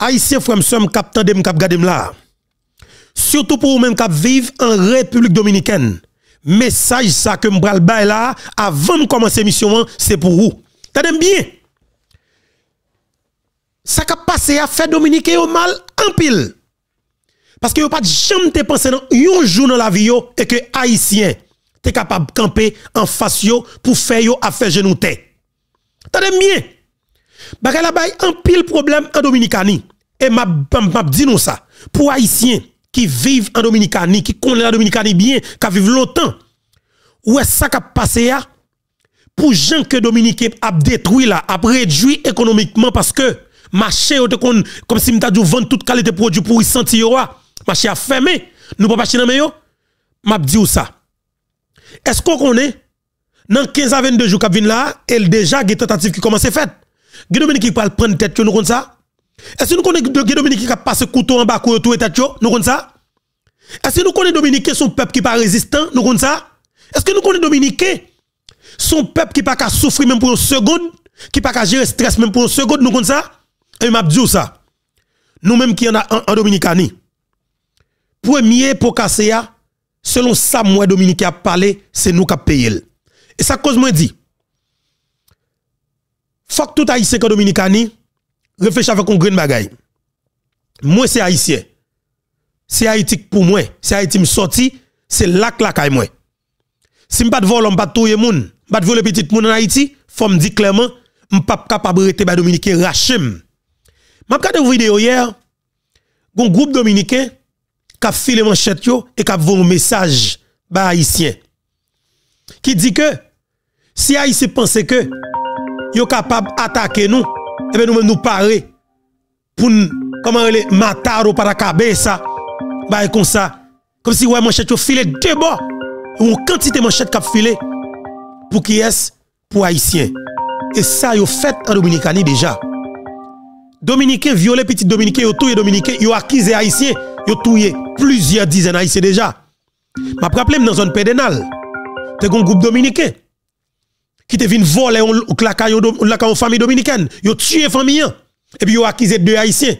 Aïtien, frère me cap tande me cap m là. Surtout pour vous même cap vivre en République dominicaine. Message ça que m'bral bay là avant de commencer mission c'est pour vous. tande bien. Ça a passé à faire Dominique au mal en pile. Parce que vous pas jamais te pensé dans un jour dans la vie yo, et que haïtien t'es capable de camper en face pour faire yo affaire genoux T'as bien. Bagay la bay un pile problème en Dominicanie. Et m'a m'a dit nous ça pour haïtiens qui vivent en Dominicanie, qui connaissent la Dominicanie bien, qui vivent longtemps. Où est ça qui a passé pour gens que Dominique a détruit là, a réduit économiquement parce que marché comme si m'ta dû vendre toute qualité de produit pour y sentir marché a fermé, nous pas acheter dans yo. M'a dit ça. Est-ce qu'on connaît dans 15 à 22 jours qu'a vin là, elle déjà des tentatives qui commencent à faire Dominique qui parle prendre tête, nous comme ça. Est-ce que nous connaissons les Dominique qui a passé couteau en bas, couteau et tête, nous comme ça. Est-ce que nous connaissons Dominique son peuple qui pas résistant, nous comme ça. Est-ce que nous connaissons Dominique son peuple qui pas qu'à souffrir même pour une seconde, qui pas qu'à gérer stress même pour une seconde, nous comme ça. Et m'a dit ça. Nous-mêmes qui en a en, en Pour Premier pour casser selon ça moi Dominique a parlé, c'est nous qui payons. Et ça cause moi dit Fok tout haïtien que dominicani réfléchis avec un grain bagaille. Moi c'est haïtien. C'est Haïti pour moi, c'est Haïti me sorti, c'est là que la caille moi. Si m'pas de vol, m'pas de Je moun, m'pas de voler petit moun en Haïti, faut me dire clairement, pas capable rester ba dominicain rachem. M'a regardé une vidéo hier, un groupe dominicain qui a filé manchette yo et qui a un message ba haïtien qui dit que si haïtien pensait que yo capable attaquer nous et eh ben nous même nous parer pour comment les matar ou para cabeza bah comme ça comme si ouais manchette yo filet deux bords une quantité manchette cap filet pour qui est pour haïtien et ça yo fait en dominicanie déjà dominicain violé petit dominicain yo touye dominicain yo accusé haïtien yo touye plusieurs dizaines haïtiens déjà m'a problème dans zone pédénale te un groupe dominicain qui te vient voler la famille famille dominicaine. Yo tué famille et puis yo accusé deux haïtiens.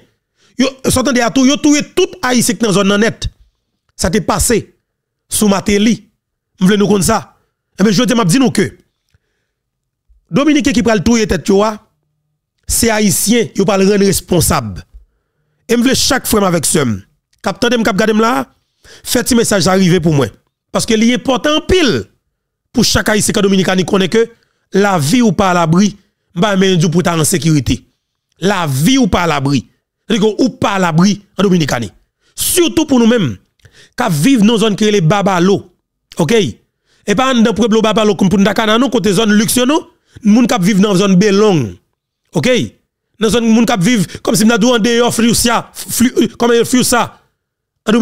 Yo ont à tout, yo tué tout haïtien dans zone net. Ça t'est passé sous Matéli. voulez nous kon ça. Et eh ben je te m'a dit nous que Dominicain qui pral touye tête yo ah, c'est haïtien, yo pral rendre responsable. Et veux chaque fois avec ce. Cap tandem cap là, faites ce message arriver pour moi parce que porte important pile pour chaque haïtien dominicain connaît que la vie ou pas à l'abri, bah men du pour en sécurité. La vie ou pas à l'abri. Ou pas à l'abri en Dominicanie. Surtout pour nous-mêmes, qui vivons dans une zone qui est les babalo. OK? Et pas dans le pueblo babalo comme pour Dakana, non, côté zone luxe, non? Moun qui vivent dans une zone belong. OK? Dans une zone moun qui vivent comme si nous en dehors Friusia, euh, comme ça euh,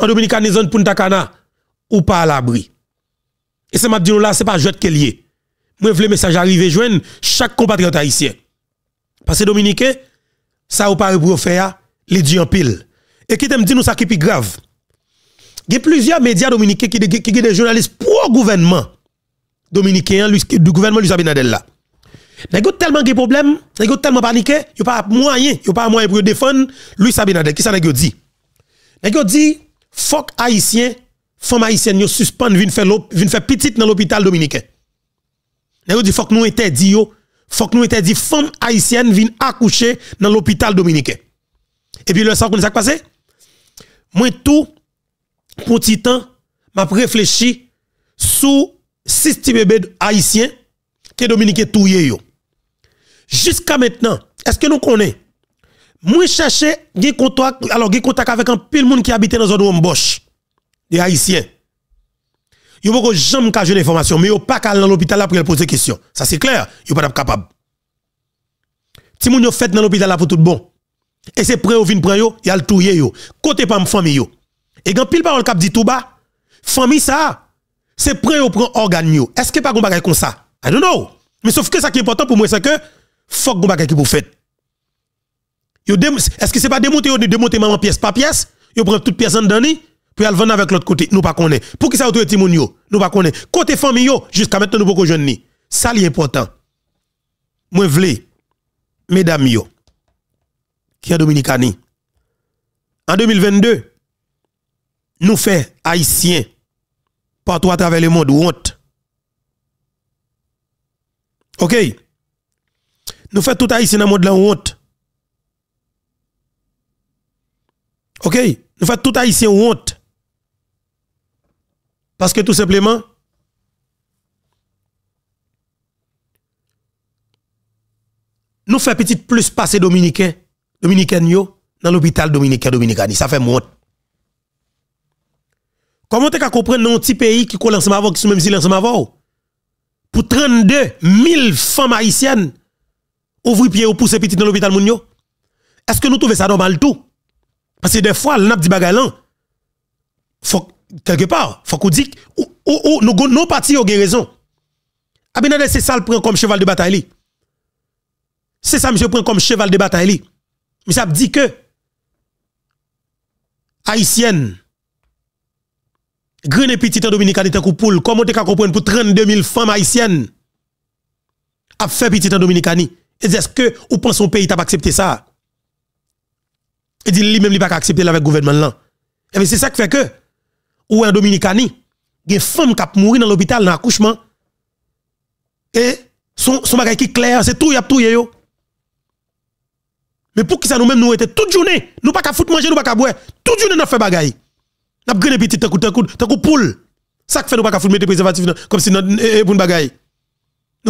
En Dominicanie, euh, zone pour Ou pas à l'abri. Et ce m'a dit là, c'est pas jet qui est lié. Moi, je message arriver joindre chaque compatriote haïtien. Parce que Dominicain, ça ou pas pour faire, les dit en pile. Et qui t'aime dit nous ça qui est grave. Il y a plusieurs médias dominicains qui sont des journalistes pro-gouvernement dominicain, hein, du gouvernement Luis Abinadel là. Ils ont tellement de problèmes, ils ont tellement paniqué, ils n'ont pas moyen, moyens pas moyen pour défendre Luis Abinadel. Qui ça n'a dit? Ils ont dit, fuck haïtien, femme haïtienne, ils suspendent, viennent faire, viennent faire petite dans l'hôpital dominicain faut que nous yo, faut que nous femme haïtienne accoucher dans l'hôpital dominicain. Et puis le sang qu'on ça passé Moi tout pour petit temps m'a réfléchi sous six petits bébés haïtiens que Dominique touye yo. Jusqu'à maintenant, est-ce que nous connaissons moi chercher des contacts alors avec un pile monde qui habitait dans zone des haïtiens yo pas jamais ka jeune information mais yo pas dans l'hôpital là pour poser question ça c'est clair yo pas capable si moun yo fait dans l'hôpital pour tout bon et c'est prêt à vin prend yo y a le touyer yo côté pas famille yo et quand pile parole cap dit tout bas famille ça c'est prêt à prend organe yo est-ce que pas gon bagay comme ça i don't know mais sauf que ça qui est important pour moi c'est que faut gon bagay qui pour fait est-ce que c'est pas démonter ou démonter maman pièce par pièce yo prend toute pièce en dedans puis elle vendre avec l'autre côté, nous pas connaît. Pour qui ça autour yo, nous pas connaît. Côté famille jusqu'à maintenant nous beaucoup jeunes ni. Ça li important. Moi vle mesdames yo qui est dominicani. En 2022 nous fait haïtien partout à travers le monde honte. OK. Nous fait tout haïtien dans le monde la honte. OK, nous fait tout haïtien honte. Parce que tout simplement, nous faisons petit plus passer dominicain, dominicain dans l'hôpital dominicain dominicani. Ça fait moins. Comment tu as compris dans un petit pays qui colle ensemble avant, qui sont même si ensemble avant? Pour 32 000 femmes haïtiennes, ouvrir pied ou pousser petit dans l'hôpital Mounio. Est-ce que nous trouvons ça normal tout? Parce que des fois, le a dit bagalan, faut quelque part, faut qu'on dise, ou, ou, ou, nos partis ont raison. Abinader, c'est ça le prend comme cheval de bataille. C'est ça, monsieur, prend comme cheval de bataille. Mais ça dit que, haïtienne, Haïtiennes petit en dominicain et poule, comment te comprendre pour 32 000 femmes haïtiennes a fait petit en dominicani. Est-ce que ou pense son pays t'a pas accepté ça? Et dit lui même n'a pas accepté avec le gouvernement là. Et eh bien c'est ça qui fait que ou en Dominicanie, des femmes qui mourir dans l'hôpital dans l'accouchement. Et son, son qui qui clair, c'est tout, y a tout, Mais pour qui ça nous-mêmes nous était toute journée, nous pas qu'à foutre manger, nous pas qu'à boire, toute journée nous fait bagay. N'a pas petit tankou tankou tankou poule. Ça fait nous pas qu'à foutre mettre préservatif comme si nous eh, eh, pour Nous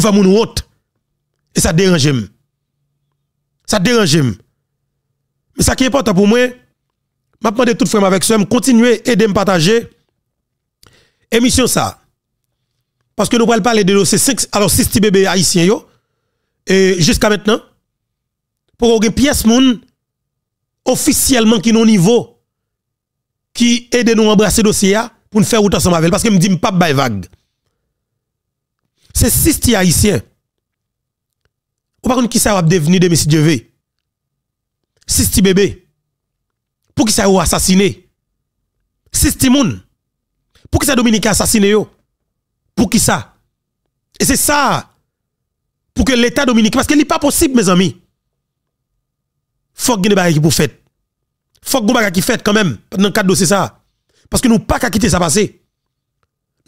faisons nous autre. Et ça dérange. Ça dérange. Mais ça qui est important pour moi, m'a demandé tout frère avec soeur, continuer aider me partager émission ça. Parce que nous allons parler de ces alors 6 petits bébés haïtiens yo et jusqu'à maintenant pour que pièce moun officiellement qui non niveau qui aide nous embrasser dossier pour nous faire autant ensemble avec parce que me dit pas bail vague. C'est 6 petits haïtiens. Ou par contre qui ça va devenir de monsieur Dieu. 6 petits bébés pour qui ça a assassiné 60 moun. Pour qui ça Dominique assassiné yo? Pour qui ça? Et c'est ça. Pour que l'État Dominique... parce que n'est pas possible, mes amis. Faut que ne qui pour fait. Faut que vous qui fait quand même, dans le cadre de ça. Parce que nous pas qu'à quitter ça passé.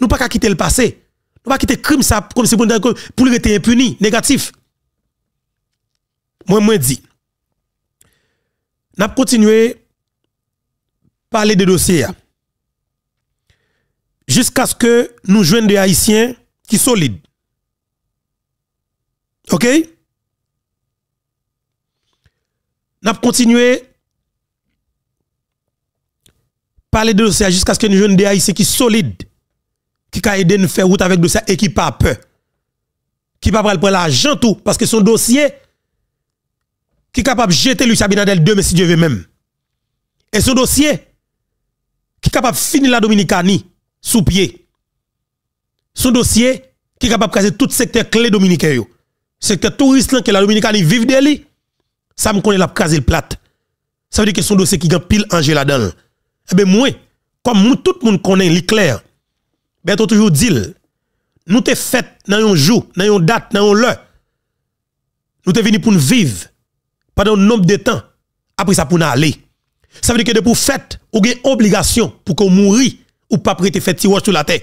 Nous pas qu'à quitter le passé. Nous pas quitter crime ça comme si pour pour rester impuni, négatif. Moi moi dit. N'a continuer parler de dossier. Jusqu'à ce que nous jouions des Haïtiens qui sont solides. OK? Nous avons continué parler de dossier jusqu'à ce que nous jouions des Haïtiens qui sont solides, qui ont aidé nous faire route avec dossiers et qui pas peur. Qui pas prendre l'argent tout, parce que son dossier qui est capable de jeter Luis Sabinadel demain si Dieu veut même. Et son dossier, qui est capable de finir la Dominicanie sous pied. Son dossier qui est capable de casser tout secteur clé dominicain. Secteur touriste que la Dominicanie vit de lui, ça me connaît la caser le plate. Ça veut dire que son dossier qui gagne pile Angela là-dedans. Eh bien, moi, comme tout le monde connaît l'éclair, ben, toujours dit, nous sommes fait dans un jour, dans une date, dans un heure. Nous sommes venus pour vivre pendant un nombre de temps. Après ça, pour nous aller. Ça veut dire que de pour fête, ou une obligation pour qu'on mouri ou pas prêter fête si sur la terre.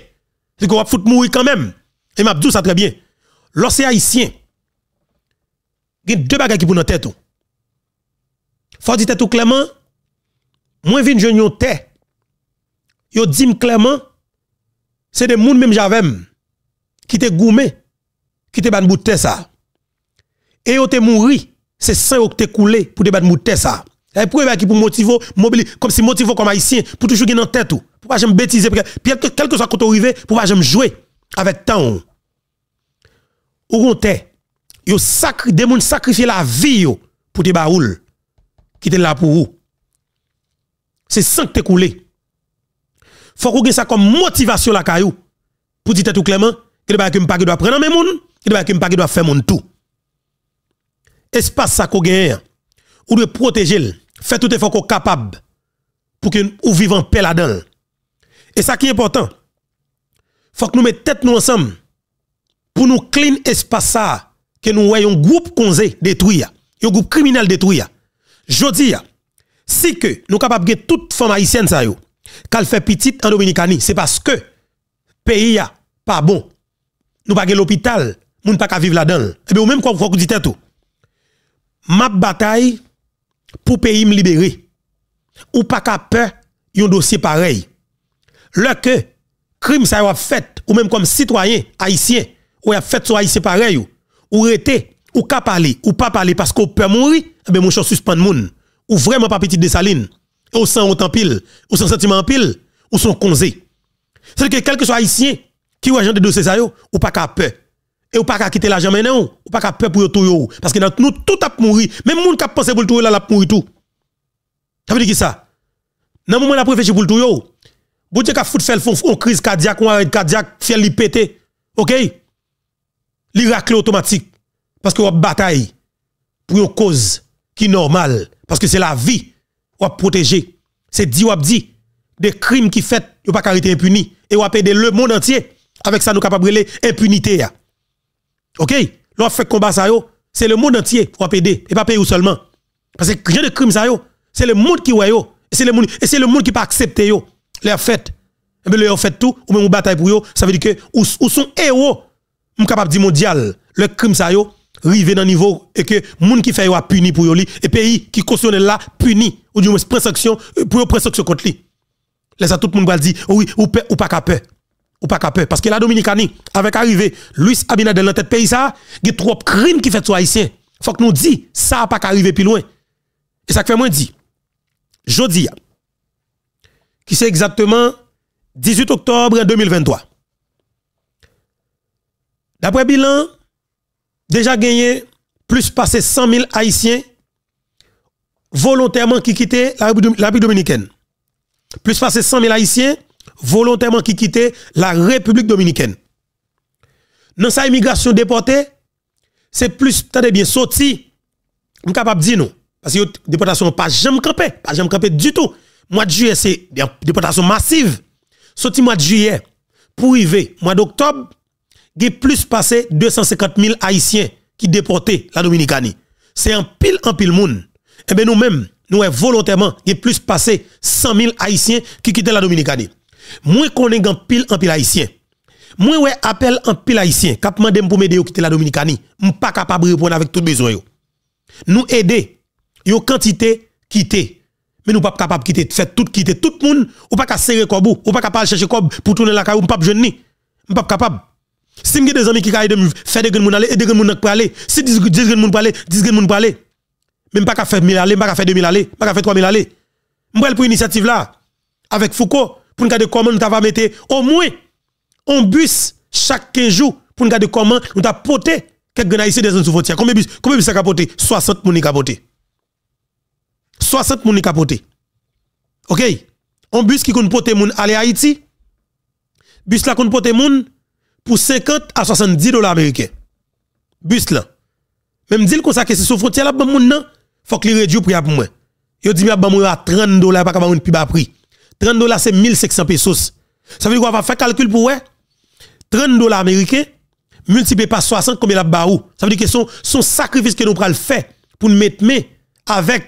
C'est qu'on va foutre mourir quand même. Et m'a ça très bien. Lorsque haïtien, il y a deux bagages qui pour notre tête. Faut dire tout clairement, moi vinn jeune yon te, Yo dit clairement, c'est des moun même j'avais qui te goumé, qui te ban bout ça. Et yo te mouri, c'est ça qui te coulé pour te ban bout ça. Et eh, pour qui pour motiver, mobiliser, comme si motiver comme haïtien, pour toujours gagner en tête tout. Pour pas jamais bêtiser, quel que soit côté arrivé, pour pas jamais jouer avec temps. Ou on t'est, yo sacri, des moun sacrifier la vie yo pour te baoul, qui te là pour ou. C'est sans que te coulé. Faut qu'on gagne ça comme motivation la caillou. Pour dire tout clairement, que pas que m'pa doit prendre mes moun, que pas que m'pa doit faire mon tout. Espace ça qu'on gagne, hein. ou de protéger Faites tout effort qu'on capable pour que nous vivions en paix là-dedans. Et ça qui est important, faut que nous mettions tête nous ensemble pour nous clean espace ça que nous voyons groupe conzé détruit, un groupe criminel détruit. Je dis si que nous capables de toute femme haïtienne ça yo, qu'elle fait petite en Dominicanie, c'est parce que pays a pas bon. Nous pas l'hôpital, nous ne pas vivre là-dedans. Et eh bien ou même faut vous dit tout. Ma bataille pour pays me libérer. Ou pas qu'à peur, un dossier pareil. Le que, crime ça a fait, ou même comme citoyen haïtien, ou a fait sur haïtien pareil, ou, rete, ou qu'à parler, ou pas parler parce qu'on peut mourir, eh ben mon suspend moun. Ou vraiment pas petit dessaline. Ou sans autant pile, ou sans sentiment pile, ou sans conze. C'est que quel que soit haïtien, qui ou agent de dossier ça ou pas qu'à peur et ou pas qu'à quitter l'argent maintenant, ou pas qu'à peur pour tout parce que nous tout a mourir, même moun qui pensé pour tout là l'a mourir tout. Ça veut dire qui ça Dans moment la préféré pour tout vous avez ka fout fait fond, une crise cardiaque, on arrête cardiaque, fait li péter. OK L'iracle automatique parce que vous bataille pour une cause qui est normale parce que c'est la vie ou protéger. C'est dit ou dit des crimes qui fait, vous pas arrêter impuni et vous pédé le monde entier avec ça nous capable impunité OK, l'on fait combat ça yo, c'est le monde entier qui payer. et pas payer seulement. Parce que rien de crime ça yo, c'est le monde qui voit. yo, c'est le monde et c'est le monde qui pas accepter yo. Les fait. Et le fait tout ou même bataille pour yo, ça veut dire que ou, sont héros suis capable de mondial, le crime ça yo rive dans niveau et que monde qui fait yo a puni pour yo li et pays qui cautionne là puni ou du moins prend euh, pour prendre contre lui. Laisse tout le monde va dire oui ou, pas peur ou pas peur. parce que la Dominicanie avec arrivé, Luis Abinadel dans tête pays ça il y a trop crimes qui fait sur Il faut que nous dit ça pas arriver plus loin et ça fait moi dit jodi qui c'est exactement 18 octobre 2023 d'après bilan déjà gagné plus passé 100 000 haïtiens volontairement qui quittaient la République dominicaine plus passé 100 000 haïtiens volontairement qui quittait la République dominicaine. Dans sa immigration déportée, c'est plus, tenez bien, sorti, capable de dire non. Parce que déportation pas jamais campé, pas jamais campé du tout. Mois de juillet, c'est déportation massive. Sorti mois de juillet, pour arriver, mois d'octobre, il y a plus passé 250 000 Haïtiens qui déportaient la Dominicanie. C'est un pile en pile monde. Eh bien, nous-mêmes, nous, eh, volontairement, il plus passé 100 000 Haïtiens qui quittent la Dominicanie. Moi connais en pile en pile haïtien. Moi ouais appel en pile haïtien cap mandé pour m'aider quitter la Dominicanie. suis pas capable de répondre avec tout besoin yo. Nous aider yo quantité quitter. Mais nous pas capable quitter fait tout quitter tout le monde ou pas serrer kobou ou pas capable chercher kob pour tourner la ou pas jeune ni. pas capable. Si m'gè des amis qui de faire des gens moun aller et des gens moun pas aller. Si 10 gens moun pas aller, 10 gens moun pas aller. Même pas faire 1000 aller, pas qu'à faire 2000 aller, pas faire 3000 aller. M'prend pour initiative là avec Foucault pour nous garder comment nous avons mettre au moins un bus chaque 15 jours pour nous garder comment nous avons porté quelques haïtiens dans une sous frontière. Combien de bus, combien bus ça 60 personnes capoté. 60 personnes capoté. OK Un bus qui compte porter moun aller à Haïti. Bus là compte porter moun pour 50 à 70 dollars américains. Bus là. Même dit qu'on ça que c'est sous frontière là bon moun non, faut que les réduire pour y pour moi. Yo dit moi à 30 dollars pas capable plus bas prix. 30 dollars c'est 1500 pesos. Ça veut dire qu'on va faire calcul pour ouais. 30 dollars américains multiplié par 60 combien de barou. Ça veut dire que son, son sacrifice que nous pral faire pour nous mettre avec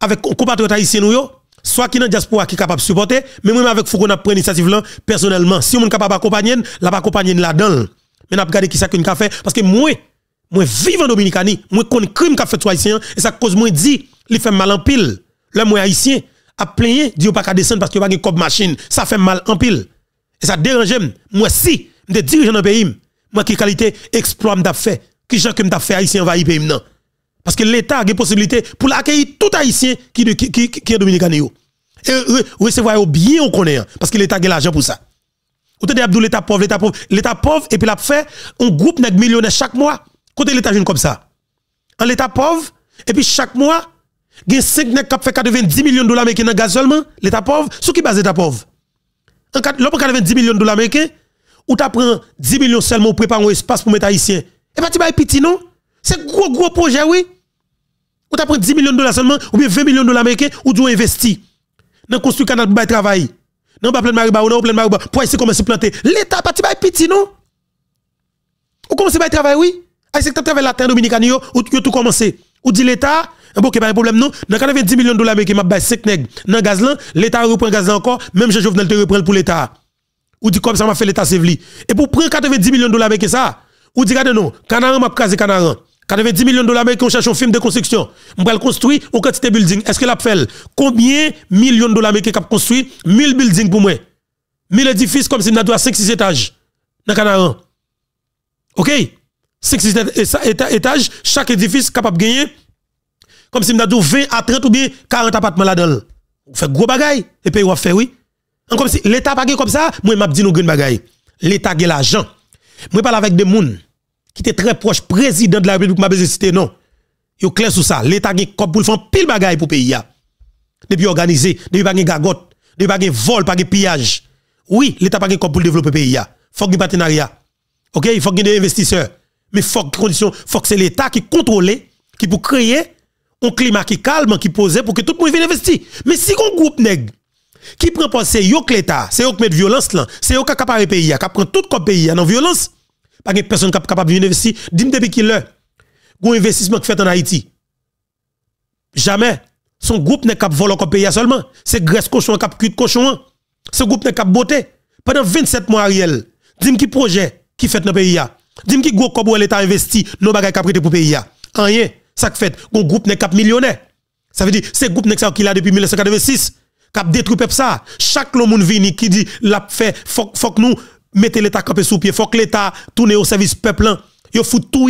avec compatriotes haïtiens nous soit qui de diaspora qui sont capable de supporter mais même avec Foucault qu'on pris l'initiative personnellement si on est capable d'accompagner la pas accompagner là-dedans mais n'a regardé qui ça fait parce que moi moi vivre en Dominicanie moi connais crime qu'a fait haïtien et ça cause moi dit il fait mal en pile le moi haïtien a dis dit pas qu'à descendre parce qu'il n'y a pas de cop machine. Ça fait mal en pile. Et ça dérange. Moi, si, je dirigeant dans le pays, moi, qui qualité exploit m'a fait, qui gens que m'a fait haïtien y pays maintenant. Parce que l'État a des possibilités pour l'accueillir tout haïtien qui, qui, qui, est dominicain. Et euh, euh, recevoir bien on connaît, hein, parce que l'État a l'argent pour ça. Ou dit Abdou, l'État pauvre, l'État pauvre, l'État pauvre, et puis l'a fait un groupe de millionnaires chaque mois. Côté l'État jeune comme ça. En l'État pauvre, et puis chaque mois, gen 5 nek kap fait 90 millions de dollars américains dans gaz seulement, l'état pauvre, Ce qui base l'état pauvre? En l'on 90 millions de dollars américains, ou t'as prend 10 millions seulement pour préparer un espace pour mettre haïtien. Et pas de petit non? C'est gros gros projet oui. Ou t'as prend 10 millions de dollars seulement ou bien 20 millions de dollars américains ou doit investir dans construire canal pour travail. Non pas plein de mariba ou non plein de mariba pour essayer commencer planter. L'état pas bah, tu petit non? Ou commencer à travail oui? Aïe, c'est que tu travailles la terre dominicaine, ou tu tout commencé. Ou dit l'État, un eh bon, pas de problème, non. Dans 90 millions de dollars américains, m'a 5 nègres dans gaz l'État reprend gaz encore, même je Jovenel te reprendre pour l'État. Ou dit comme ça m'a fait l'État sévli. Et pour prendre 90 millions de dollars avec ça, ou dit regardez non, Canaran m'a casé Canaran. 90 millions de dollars américains, on cherche un film de construction. On va le construire ou quantité building. Est-ce que l'a fait Combien millions de dollars américains cap construit 1000 buildings pour moi. 1000 édifices comme si on a 5 6 étages dans Canaran. OK 5 6 étages, chaque édifice capable de gagner comme si dit 20 à 30 ou bien 40 appartements là-dedans. On fait gros bagaille et puis on fait oui. Comme si l'État pas comme ça, moi m'a dit nous grande bagaille. L'État gagne l'argent. Moi parle avec des mouns qui étaient très proches président de la République m'a besoin citer non. Yo clair sur ça, l'État gagne comme pour faire pile bagaille pour pays Depuis organisé, depuis pas gagne gagote, depuis pas gagne vol, pas gagne pillage. Oui, l'État pas gagne comme pour développer pays Faut gagne partenariat. OK, il faut gagne des investisseurs. Mais faut faut que c'est l'État qui contrôle, qui pour créer un climat qui calme, qui pose pour que tout le monde vienne investir. Mais si un groupe nègre qui prend pour c'est yo l'État, c'est yo qui met violence là, c'est yo qui capable le pays, qui prend tout le pays dans violence, pas que personne qui capable venir investir. Dis-moi depuis qu'il est, un investissement qui fait en Haïti. Jamais. Son groupe n'est pas voler le pays seulement. C'est graisse cochon, qui cap cuit cochon. Ce groupe n'est pas beauté. Pendant 27 mois, Ariel, dis-moi qui projet qui fait dans le pays. Dis-moi qui gros cobo l'État investi, nos bagages qui pour le pays. Rien ça fait, un groupe n'est cap millionnaire. Ça veut dire, ce groupe n'est qui l'a depuis 1986, cap détruit peuple ça. Chaque l'homme vini qui dit, l'a fait, faut, que nous mettez l'État campé sous pied, faut que l'État tourne au service peuple, il hein. faut tout